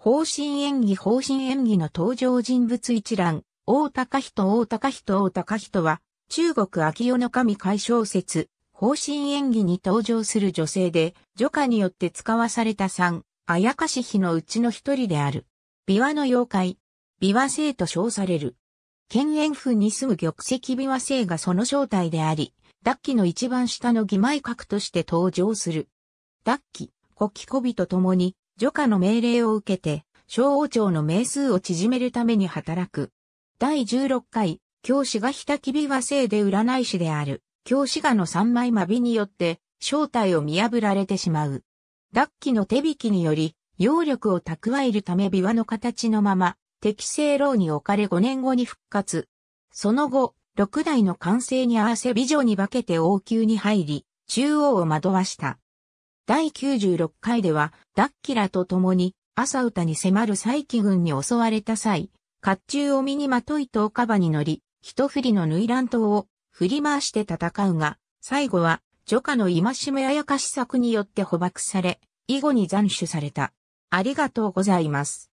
方針演技方針演技の登場人物一覧、大高人大高人大高人は、中国秋夜の神解消説、方針演技に登場する女性で、女家によって使わされた三、あやかし日のうちの一人である。琵琶の妖怪、琵琶生と称される。県園府に住む玉石琵琶生がその正体であり、脱ッの一番下の義枚角として登場する。ダッキ、小小ビと共に、除下の命令を受けて、小王朝の名数を縮めるために働く。第16回、教師がひたきびは生で占い師である、教師がの三枚まびによって、正体を見破られてしまう。脱気の手引きにより、揚力を蓄えるため琵琶の形のまま、適正牢に置かれ5年後に復活。その後、6代の完成に合わせ美女に化けて王宮に入り、中央を惑わした。第96回では、ダッキラと共に、朝歌に迫る再起軍に襲われた際、甲冑を身にまといとカ場に乗り、一振りの縫い乱刀を振り回して戦うが、最後は、女家のしめあやかし策によって捕獲され、以後に斬首された。ありがとうございます。